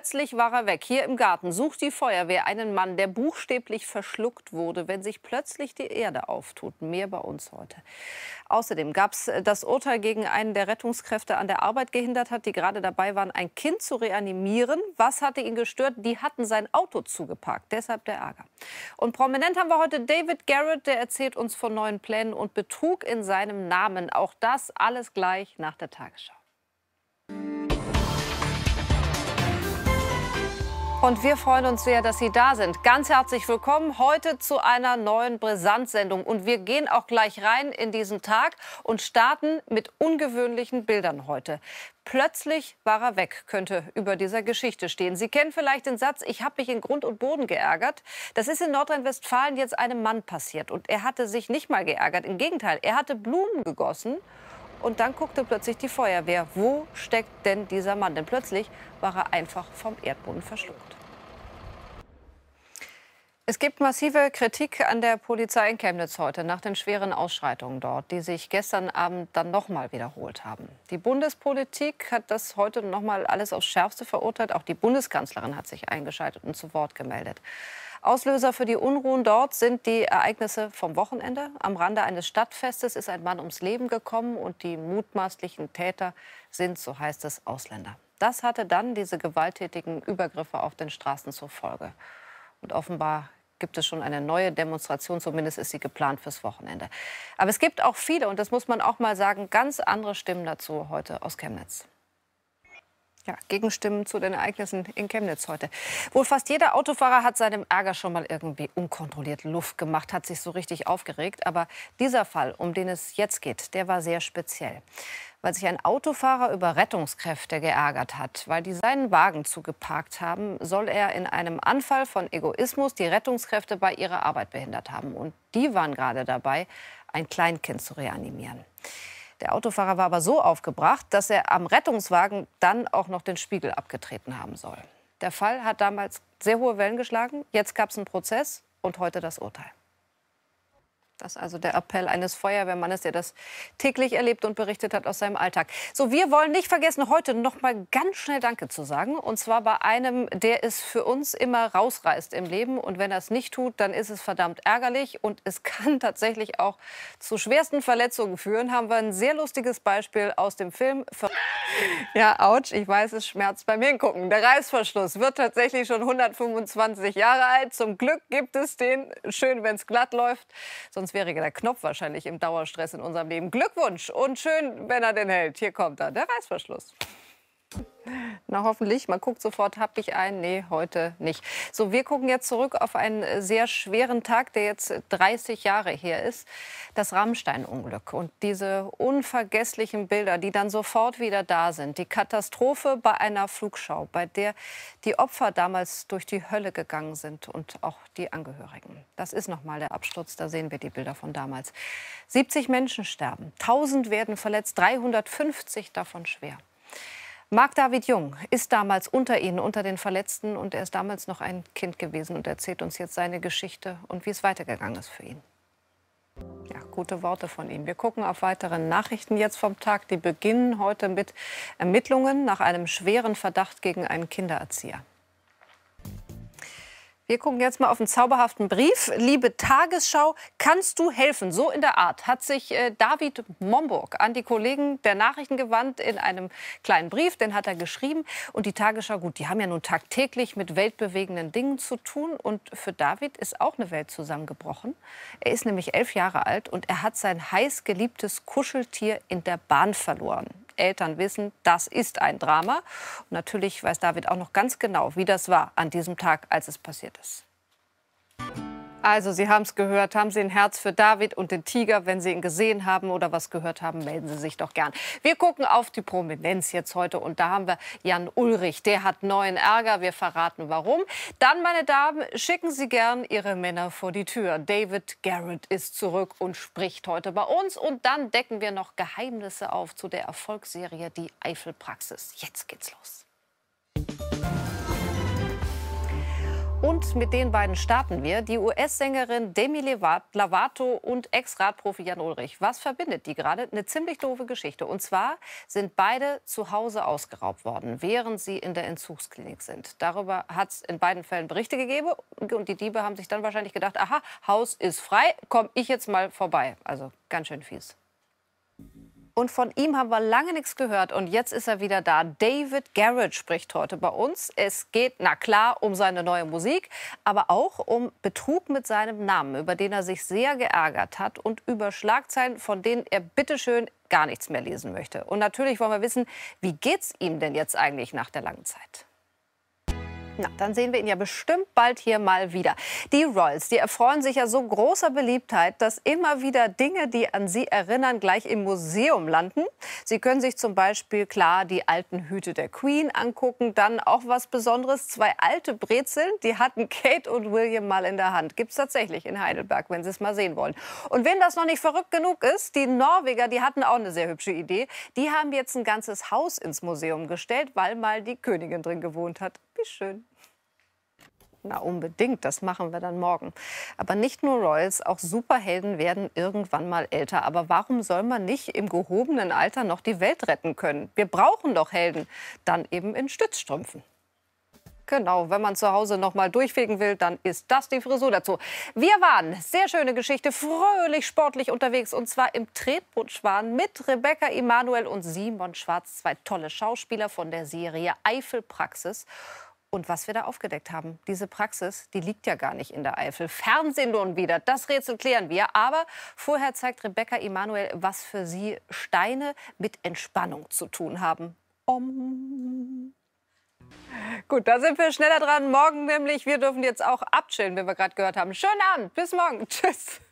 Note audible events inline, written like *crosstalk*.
Plötzlich war er weg. Hier im Garten sucht die Feuerwehr einen Mann, der buchstäblich verschluckt wurde, wenn sich plötzlich die Erde auftut. Mehr bei uns heute. Außerdem gab es äh, das Urteil gegen einen, der Rettungskräfte an der Arbeit gehindert hat, die gerade dabei waren, ein Kind zu reanimieren. Was hatte ihn gestört? Die hatten sein Auto zugeparkt. Deshalb der Ärger. Und prominent haben wir heute David Garrett, der erzählt uns von neuen Plänen und Betrug in seinem Namen. Auch das alles gleich nach der Tagesschau. Und wir freuen uns sehr, dass Sie da sind. Ganz herzlich willkommen heute zu einer neuen brisanz sendung Und wir gehen auch gleich rein in diesen Tag und starten mit ungewöhnlichen Bildern heute. Plötzlich war er weg, könnte über dieser Geschichte stehen. Sie kennen vielleicht den Satz, ich habe mich in Grund und Boden geärgert. Das ist in Nordrhein-Westfalen jetzt einem Mann passiert. Und er hatte sich nicht mal geärgert. Im Gegenteil, er hatte Blumen gegossen und dann guckte plötzlich die Feuerwehr, wo steckt denn dieser Mann? Denn plötzlich war er einfach vom Erdboden verschluckt. Es gibt massive Kritik an der Polizei in Chemnitz heute nach den schweren Ausschreitungen dort, die sich gestern Abend dann nochmal wiederholt haben. Die Bundespolitik hat das heute nochmal alles aufs Schärfste verurteilt. Auch die Bundeskanzlerin hat sich eingeschaltet und zu Wort gemeldet. Auslöser für die Unruhen dort sind die Ereignisse vom Wochenende. Am Rande eines Stadtfestes ist ein Mann ums Leben gekommen und die mutmaßlichen Täter sind, so heißt es, Ausländer. Das hatte dann diese gewalttätigen Übergriffe auf den Straßen zur Folge. Und offenbar gibt es schon eine neue Demonstration, zumindest ist sie geplant fürs Wochenende. Aber es gibt auch viele, und das muss man auch mal sagen, ganz andere Stimmen dazu heute aus Chemnitz. Ja, Gegenstimmen zu den Ereignissen in Chemnitz heute. Wohl fast jeder Autofahrer hat seinem Ärger schon mal irgendwie unkontrolliert Luft gemacht, hat sich so richtig aufgeregt. Aber dieser Fall, um den es jetzt geht, der war sehr speziell. Weil sich ein Autofahrer über Rettungskräfte geärgert hat, weil die seinen Wagen zugeparkt haben, soll er in einem Anfall von Egoismus die Rettungskräfte bei ihrer Arbeit behindert haben. Und die waren gerade dabei, ein Kleinkind zu reanimieren. Der Autofahrer war aber so aufgebracht, dass er am Rettungswagen dann auch noch den Spiegel abgetreten haben soll. Der Fall hat damals sehr hohe Wellen geschlagen. Jetzt gab es einen Prozess und heute das Urteil. Das ist also der Appell eines Feuerwehrmannes, der das täglich erlebt und berichtet hat aus seinem Alltag. So, wir wollen nicht vergessen, heute noch mal ganz schnell Danke zu sagen. Und zwar bei einem, der es für uns immer rausreißt im Leben. Und wenn er es nicht tut, dann ist es verdammt ärgerlich. Und es kann tatsächlich auch zu schwersten Verletzungen führen. Haben wir ein sehr lustiges Beispiel aus dem Film. *laughs* Ja, ouch, ich weiß, es schmerzt beim Hingucken. Der Reißverschluss wird tatsächlich schon 125 Jahre alt. Zum Glück gibt es den. Schön, wenn es glatt läuft. Sonst sonst wäre der Knopf wahrscheinlich im Dauerstress in unserem Leben. Glückwunsch und schön, wenn er den hält. Hier kommt er, der Reißverschluss. Na hoffentlich. Man guckt sofort, hab ich einen? Nee, heute nicht. So, wir gucken jetzt zurück auf einen sehr schweren Tag, der jetzt 30 Jahre her ist. Das Rammstein-Unglück und diese unvergesslichen Bilder, die dann sofort wieder da sind. Die Katastrophe bei einer Flugschau, bei der die Opfer damals durch die Hölle gegangen sind und auch die Angehörigen. Das ist nochmal der Absturz, da sehen wir die Bilder von damals. 70 Menschen sterben, 1000 werden verletzt, 350 davon schwer. Mark David Jung ist damals unter Ihnen, unter den Verletzten und er ist damals noch ein Kind gewesen und erzählt uns jetzt seine Geschichte und wie es weitergegangen ist für ihn. Ja, gute Worte von ihm. Wir gucken auf weitere Nachrichten jetzt vom Tag. Die beginnen heute mit Ermittlungen nach einem schweren Verdacht gegen einen Kindererzieher. Wir gucken jetzt mal auf einen zauberhaften Brief. Liebe Tagesschau, kannst du helfen? So in der Art hat sich äh, David Momburg an die Kollegen der Nachrichten gewandt in einem kleinen Brief. Den hat er geschrieben. Und die Tagesschau, gut, die haben ja nun tagtäglich mit weltbewegenden Dingen zu tun. Und für David ist auch eine Welt zusammengebrochen. Er ist nämlich elf Jahre alt und er hat sein heiß geliebtes Kuscheltier in der Bahn verloren. Eltern wissen, das ist ein Drama. Und natürlich weiß David auch noch ganz genau, wie das war an diesem Tag, als es passiert ist. Also, Sie haben es gehört. Haben Sie ein Herz für David und den Tiger? Wenn Sie ihn gesehen haben oder was gehört haben, melden Sie sich doch gern. Wir gucken auf die Prominenz jetzt heute. Und da haben wir Jan Ulrich. Der hat neuen Ärger. Wir verraten warum. Dann, meine Damen, schicken Sie gern Ihre Männer vor die Tür. David Garrett ist zurück und spricht heute bei uns. Und dann decken wir noch Geheimnisse auf zu der Erfolgsserie Die Eifelpraxis. Jetzt geht's los. Und mit den beiden starten wir. Die US-Sängerin Demi Lovato und Ex-Radprofi Jan Ulrich. Was verbindet die gerade? Eine ziemlich doofe Geschichte. Und zwar sind beide zu Hause ausgeraubt worden, während sie in der Entzugsklinik sind. Darüber hat es in beiden Fällen Berichte gegeben. Und die Diebe haben sich dann wahrscheinlich gedacht, aha, Haus ist frei, komm ich jetzt mal vorbei. Also ganz schön fies. Und von ihm haben wir lange nichts gehört. Und jetzt ist er wieder da. David Garrett spricht heute bei uns. Es geht, na klar, um seine neue Musik, aber auch um Betrug mit seinem Namen, über den er sich sehr geärgert hat und über Schlagzeilen, von denen er bitteschön gar nichts mehr lesen möchte. Und natürlich wollen wir wissen, wie geht's ihm denn jetzt eigentlich nach der langen Zeit? Na, dann sehen wir ihn ja bestimmt bald hier mal wieder. Die Royals, die erfreuen sich ja so großer Beliebtheit, dass immer wieder Dinge, die an sie erinnern, gleich im Museum landen. Sie können sich zum Beispiel klar die alten Hüte der Queen angucken, dann auch was Besonderes, zwei alte Brezeln, die hatten Kate und William mal in der Hand. Gibt es tatsächlich in Heidelberg, wenn Sie es mal sehen wollen. Und wenn das noch nicht verrückt genug ist, die Norweger, die hatten auch eine sehr hübsche Idee. Die haben jetzt ein ganzes Haus ins Museum gestellt, weil mal die Königin drin gewohnt hat. Wie schön. Na unbedingt, das machen wir dann morgen. Aber nicht nur Royals, auch Superhelden werden irgendwann mal älter. Aber warum soll man nicht im gehobenen Alter noch die Welt retten können? Wir brauchen doch Helden, dann eben in Stützstrümpfen. Genau, wenn man zu Hause noch mal durchfegen will, dann ist das die Frisur dazu. Wir waren, sehr schöne Geschichte, fröhlich sportlich unterwegs und zwar im Tretbootschwan mit Rebecca Emanuel und Simon Schwarz, zwei tolle Schauspieler von der Serie Eifelpraxis. Und was wir da aufgedeckt haben, diese Praxis, die liegt ja gar nicht in der Eifel. Fernsehen nun wieder, das Rätsel klären wir. Aber vorher zeigt Rebecca Emanuel, was für sie Steine mit Entspannung zu tun haben. Om. Gut, da sind wir schneller dran. Morgen nämlich, wir dürfen jetzt auch abchillen, wie wir gerade gehört haben. Schönen Abend, bis morgen. Tschüss.